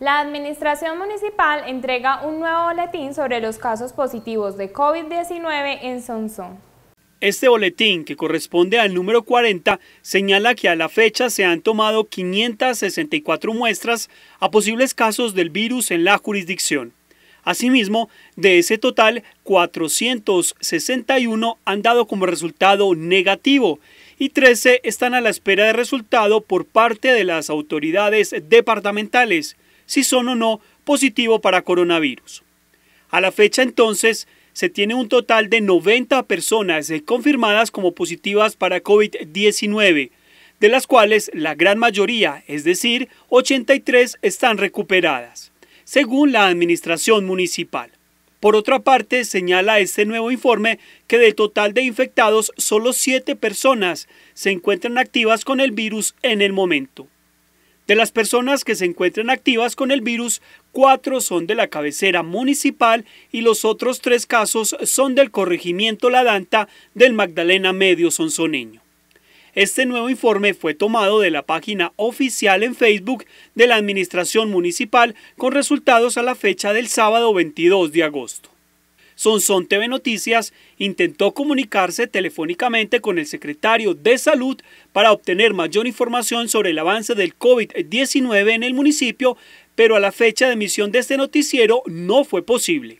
La Administración Municipal entrega un nuevo boletín sobre los casos positivos de COVID-19 en Sonsón. Este boletín, que corresponde al número 40, señala que a la fecha se han tomado 564 muestras a posibles casos del virus en la jurisdicción. Asimismo, de ese total, 461 han dado como resultado negativo y 13 están a la espera de resultado por parte de las autoridades departamentales si son o no positivo para coronavirus. A la fecha entonces, se tiene un total de 90 personas eh, confirmadas como positivas para COVID-19, de las cuales la gran mayoría, es decir, 83, están recuperadas, según la Administración Municipal. Por otra parte, señala este nuevo informe que del total de infectados, solo 7 personas se encuentran activas con el virus en el momento. De las personas que se encuentran activas con el virus, cuatro son de la cabecera municipal y los otros tres casos son del corregimiento La Danta del Magdalena Medio Sonsoneño. Este nuevo informe fue tomado de la página oficial en Facebook de la Administración Municipal con resultados a la fecha del sábado 22 de agosto. Sonson TV Noticias intentó comunicarse telefónicamente con el secretario de Salud para obtener mayor información sobre el avance del COVID-19 en el municipio, pero a la fecha de emisión de este noticiero no fue posible.